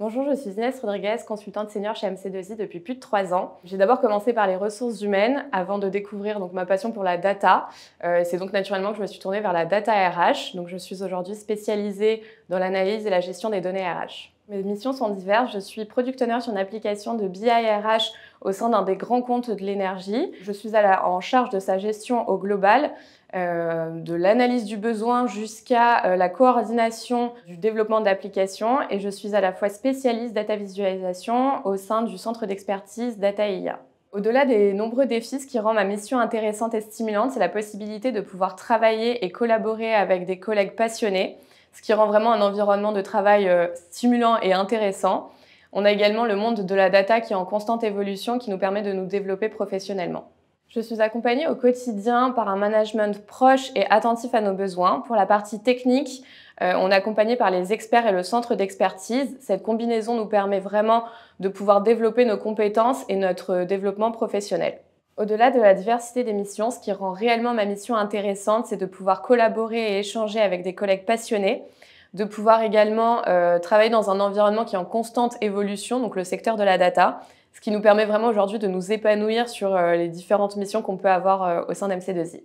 Bonjour, je suis Inès Rodriguez, consultante senior chez MC2I depuis plus de trois ans. J'ai d'abord commencé par les ressources humaines avant de découvrir donc, ma passion pour la data. Euh, c'est donc naturellement que je me suis tournée vers la data RH. Donc, je suis aujourd'hui spécialisée dans l'analyse et la gestion des données RH. Mes missions sont diverses. Je suis product owner sur une application de BIRH au sein d'un des grands comptes de l'énergie. Je suis en charge de sa gestion au global, euh, de l'analyse du besoin jusqu'à euh, la coordination du développement d'applications. Et je suis à la fois spécialiste data visualisation au sein du centre d'expertise Data IA. Au-delà des nombreux défis, ce qui rend ma mission intéressante et stimulante, c'est la possibilité de pouvoir travailler et collaborer avec des collègues passionnés ce qui rend vraiment un environnement de travail euh, stimulant et intéressant. On a également le monde de la data qui est en constante évolution, qui nous permet de nous développer professionnellement. Je suis accompagnée au quotidien par un management proche et attentif à nos besoins. Pour la partie technique, euh, on est accompagné par les experts et le centre d'expertise. Cette combinaison nous permet vraiment de pouvoir développer nos compétences et notre euh, développement professionnel. Au-delà de la diversité des missions, ce qui rend réellement ma mission intéressante, c'est de pouvoir collaborer et échanger avec des collègues passionnés, de pouvoir également euh, travailler dans un environnement qui est en constante évolution, donc le secteur de la data, ce qui nous permet vraiment aujourd'hui de nous épanouir sur euh, les différentes missions qu'on peut avoir euh, au sein d'MC2I.